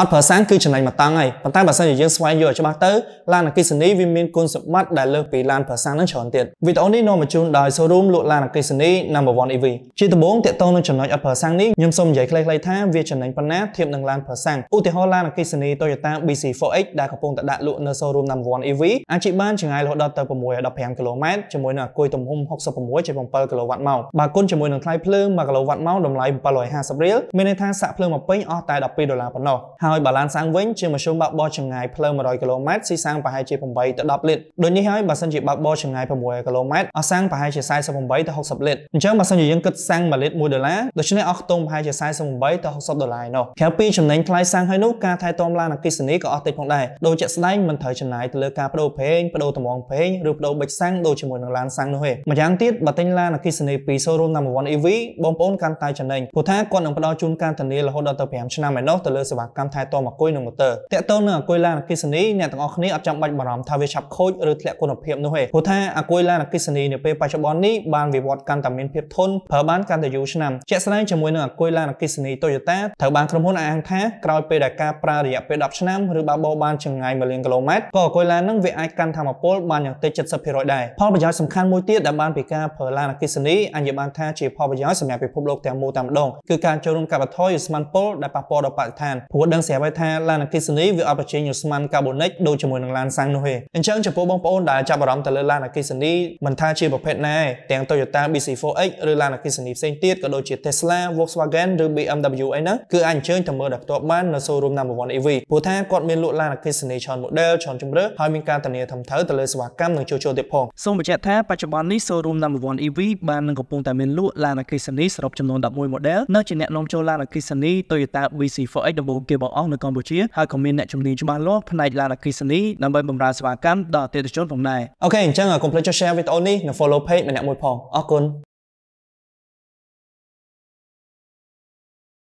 អត់ប្រើសាំងគឺចំណេញមកតង់ហើយប៉ុន្តែបើសិនជាយើងស្វែងយល់ច្បាស់ទៅឡានអគ្គិសនីវាមានគុណសម្បត្តិដែលលើសពីឡានប្រើសាំងនឹងច្រើនទៀតវីដេអូនេះនាំមកជូនដោយ showroom លក់ឡានអគ្គិសនី Number 1 EV ជាដំបូងតាក់ទងនឹងចំណុចអត់ប្រើសាំងនេះខ្ញុំសូមនិយាយខ្លីៗថាវាចំណេញប៉ុណ្ណាធៀបនឹងឡានប្រើសាំងឧទាហរណ៍ឡានអគ្គិសនី Toyota BC4X ដែលកំពុងតែដាក់លក់នៅ showroom Number 1 EV អាចជិះបានចម្ងាយរហូតដល់ទៅ6-15គីឡូម៉ែត្រជាមួយនឹងអាគុយទំហំ66.7គីឡូវ៉ាត់ម៉ោងបើគុណជាមួយនឹងថ្លៃភ្លើង1គីឡូវ៉ាត់ម៉ោងតម្លៃ750រៀលមានន័យថាសាក់ភ្លើងមកពេញអស់តែ12ដុល្លារប៉ុណ្ណោះហើយបាឡានសាំងវិញជាមធ្យមបើកបោះចម្ងាយផ្លូវ100គីឡូម៉ែត្រស៊ីសាំងប្រហែលជា8ទៅ10លីត្រដូចនេះហើយបើសិនជាបើកបោះចម្ងាយ6គីឡូម៉ែត្រអស់សាំងប្រហែលជា48ទៅ60លីត្រអញ្ចឹងបើសិនជាយើងគិតសាំង1លីត្រ1ដុល្លារដូច្នេះអស់ខ្ទង់ប្រហែលជា48ទៅ60ដុល្លារឯណោះក្រៅពីចំណេញថ្លៃសាំងហើយនោះការថែទាំឡានអគ្គិសនីក៏អស់តិចផងដែរដូចជាក់ស្ដែងមិនត្រូវចំណាយទៅលើការបដូរប្រេងបដូរតម្រងប្រេងឬបដូរបិចសាំងដូចជាមួយនឹងឡានសាំងនោះទេម្យ៉ាងទៀតបើទិញឡានអគ្គិសនីពី showroom number 1 EV បងប្អូនកាន់តែចំណេញព្រោះថាគាត់នឹងផ្ដល់ជូនការធានារហូតដល់ទៅ5ឆ្នាំឯណោះទៅលើសេវាកម្មថែទាំអាគុយនិងម៉ូទ័រតកតូននឹងអាគុយឡានអគ្គិសនីអ្នកទាំងអស់គ្នាអត់ចាំបាច់បារម្ភថាវាឆាប់ខូចឬធ្លាក់គុណភាពនោះទេព្រោះថាអាគុយឡានអគ្គិសនីនៅពេលបច្ចុប្បន្ននេះបានវិវត្តកាន់តែមានភាពធន់ប្រើបានកាន់តែយូរឆ្នាំជាក់ស្ដែងជាមួយនឹងអាគុយឡានអគ្គិសនី Toyota ត្រូវបានក្រុមហ៊ុនអាងថាក្រោយពេលដែលការប្រើរយៈពេល10ឆ្នាំឬបើបោបានចម្ងាយ1លានគីឡូម៉ែត្រក៏អាគុយឡាននឹងវាអាចកាន់ថាមពលបានយ៉ាងតិច70%ដែរផលប្រយោជន៍សំខាន់មួយទៀតដែលបានពីការប្រើឡានអគ្គិសនីអញ្ញាបានថាជាផលប្រយោជន៍សម្រាប់ពិភពលោកទាំងមូលតែម្ដងគឺការចូលរួមកាត់បន្ថយឧស្ម័នពុលដែលប៉ះពាល់ដល់បរិស្ថានព្រោះដដឹងស្រាប់ហើយថាឡានអគ្គិសនីវាអត់បញ្ចេញឧស្ម័នកាបូនិកដូចជាមួយនឹងឡានសាំងនោះទេអញ្ចឹងចំពោះបងប្អូនដែលចាប់អារម្មណ៍ទៅលើឡានអគ្គិសនីមិនថាជាប្រភេទណាទាំង Toyota BC4X ឬឡានអគ្គិសនីផ្សេងទៀតក៏ដូចជា Tesla Volkswagen ឬ BMW អីណាគឺអាចអញ្ជើញទៅមើលដល់ផ្ទាល់បាននៅ showroom number 1 EV ព្រោះថាគាត់មានលក់ឡានអគ្គិសនីច្រើន model ច្រើនជម្រើសហើយមានការធានាធំធៅទៅលើសេវាកម្មនិងជួសជុលទៀតផងសូមបញ្ជាក់ថាបច្ចុប្បន្ននេះ showroom number 1 EV បាននឹងកំពុងតែមានលក់ឡានអគ្គិសនីសរុបចំនួន11 model នៅជាអ្នកនាំចូលឡានអគ្គិសនី Toyota BC4X ដំបូងគេបអស់នៅកម្ពុជាហើយក៏មានអ្នកជំនាញច្បាស់លាស់ផ្នែកឡានអគ្គិសនីដើម្បីបម្រើសេវាកម្មដល់អតិថិជនផងដែរអូខេអញ្ចឹងកុំភ្លេចចុច share វីដេអូនេះនិង follow page ម្នាក់មួយផងអរគុណ